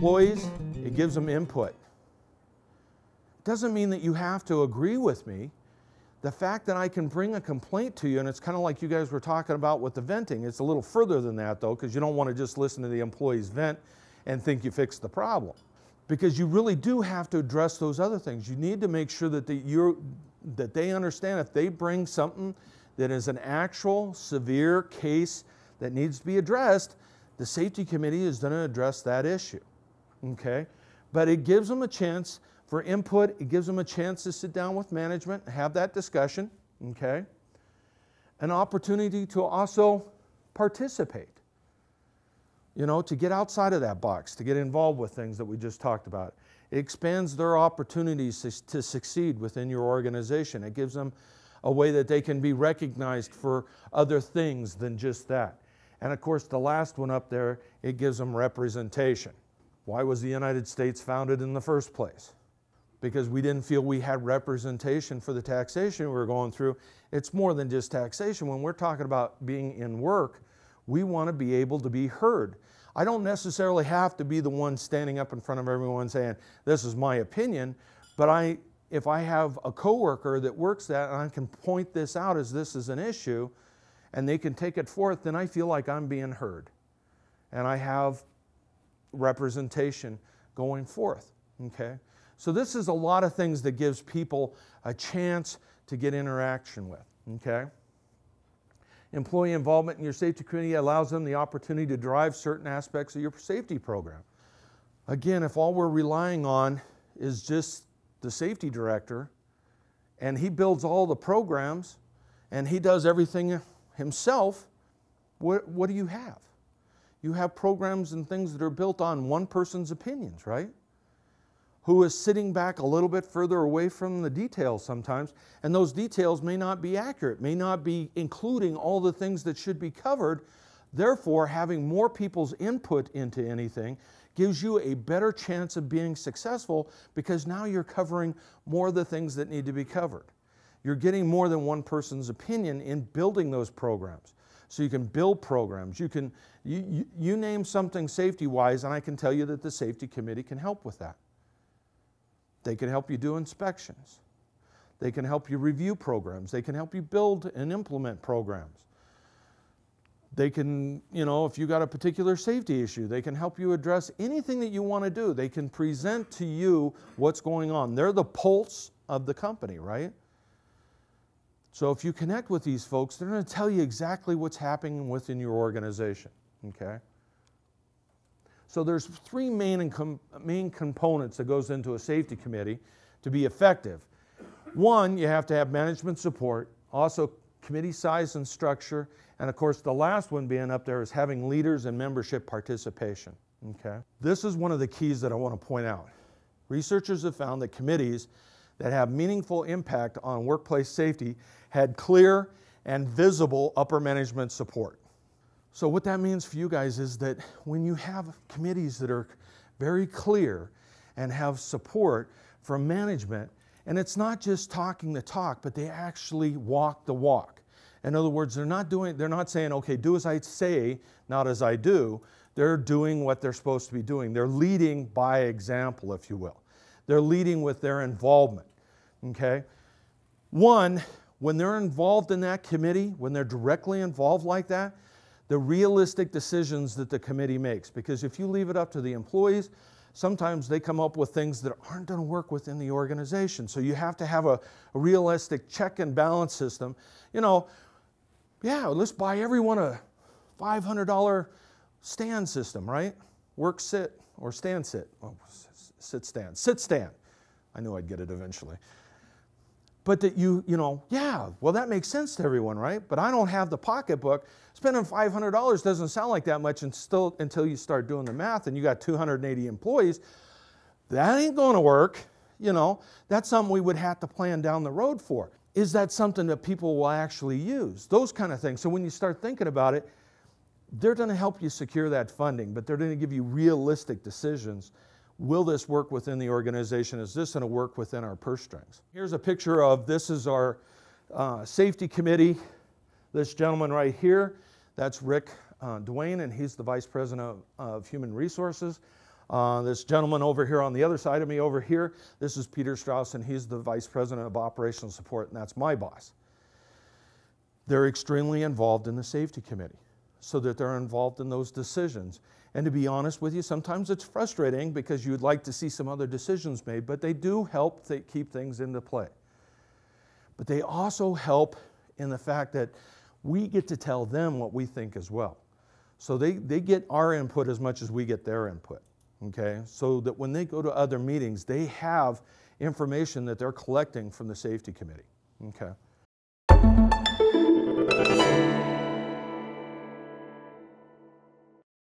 employees, it gives them input. Doesn't mean that you have to agree with me. The fact that I can bring a complaint to you, and it's kind of like you guys were talking about with the venting, it's a little further than that though, because you don't want to just listen to the employees vent and think you fixed the problem. Because you really do have to address those other things. You need to make sure that, the, you that they understand if they bring something that is an actual severe case that needs to be addressed, the safety committee is going to address that issue okay? But it gives them a chance for input, it gives them a chance to sit down with management and have that discussion, okay? An opportunity to also participate, you know, to get outside of that box, to get involved with things that we just talked about. It expands their opportunities to, to succeed within your organization. It gives them a way that they can be recognized for other things than just that. And of course, the last one up there, it gives them representation. Why was the United States founded in the first place? Because we didn't feel we had representation for the taxation we were going through. It's more than just taxation. When we're talking about being in work, we want to be able to be heard. I don't necessarily have to be the one standing up in front of everyone saying, This is my opinion, but I, if I have a coworker that works that and I can point this out as this is an issue and they can take it forth, then I feel like I'm being heard. And I have representation going forth. Okay? So this is a lot of things that gives people a chance to get interaction with. Okay? Employee involvement in your safety committee allows them the opportunity to drive certain aspects of your safety program. Again, if all we're relying on is just the safety director and he builds all the programs and he does everything himself, what, what do you have? you have programs and things that are built on one person's opinions, right? Who is sitting back a little bit further away from the details sometimes, and those details may not be accurate, may not be including all the things that should be covered. Therefore, having more people's input into anything gives you a better chance of being successful because now you're covering more of the things that need to be covered. You're getting more than one person's opinion in building those programs. So you can build programs. You can, you, you, you name something safety wise, and I can tell you that the safety committee can help with that. They can help you do inspections. They can help you review programs. They can help you build and implement programs. They can, you know, if you got a particular safety issue, they can help you address anything that you want to do. They can present to you what's going on. They're the pulse of the company, right? So if you connect with these folks, they're going to tell you exactly what's happening within your organization, okay? So there's three main, main components that goes into a safety committee to be effective. One, you have to have management support, also committee size and structure, and of course the last one being up there is having leaders and membership participation, okay? This is one of the keys that I want to point out. Researchers have found that committees that have meaningful impact on workplace safety had clear and visible upper management support. So, what that means for you guys is that when you have committees that are very clear and have support from management, and it's not just talking the talk, but they actually walk the walk. In other words, they're not doing they're not saying, "Okay, do as I say, not as I do." They're doing what they're supposed to be doing. They're leading by example, if you will. They're leading with their involvement. Okay? One, when they're involved in that committee, when they're directly involved like that, the realistic decisions that the committee makes. Because if you leave it up to the employees, sometimes they come up with things that aren't going to work within the organization. So you have to have a, a, realistic check and balance system. You know, yeah, let's buy everyone a $500 stand system, right? work sit or stand sit. Oh, sit stand, sit stand. I knew I'd get it eventually. But that you, you know, yeah, well, that makes sense to everyone, right? But I don't have the pocketbook. Spending $500 doesn't sound like that much and still, until you start doing the math and you got 280 employees. That ain't going to work. You know, that's something we would have to plan down the road for. Is that something that people will actually use? Those kind of things. So when you start thinking about it, they're going to help you secure that funding, but they're going to give you realistic decisions. Will this work within the organization? Is this going to work within our purse strings? Here's a picture of this is our uh, safety committee. This gentleman right here, that's Rick uh, Duane, and he's the vice president of, of human resources. Uh, this gentleman over here on the other side of me over here, this is Peter Strauss, and he's the vice president of operational support, and that's my boss. They're extremely involved in the safety committee so that they're involved in those decisions. And to be honest with you, sometimes it's frustrating because you'd like to see some other decisions made, but they do help th- keep things into play. But they also help in the fact that we get to tell them what we think as well. So they, they get our input as much as we get their input, okay? So that when they go to other meetings, they have information that they're collecting from the safety committee, okay?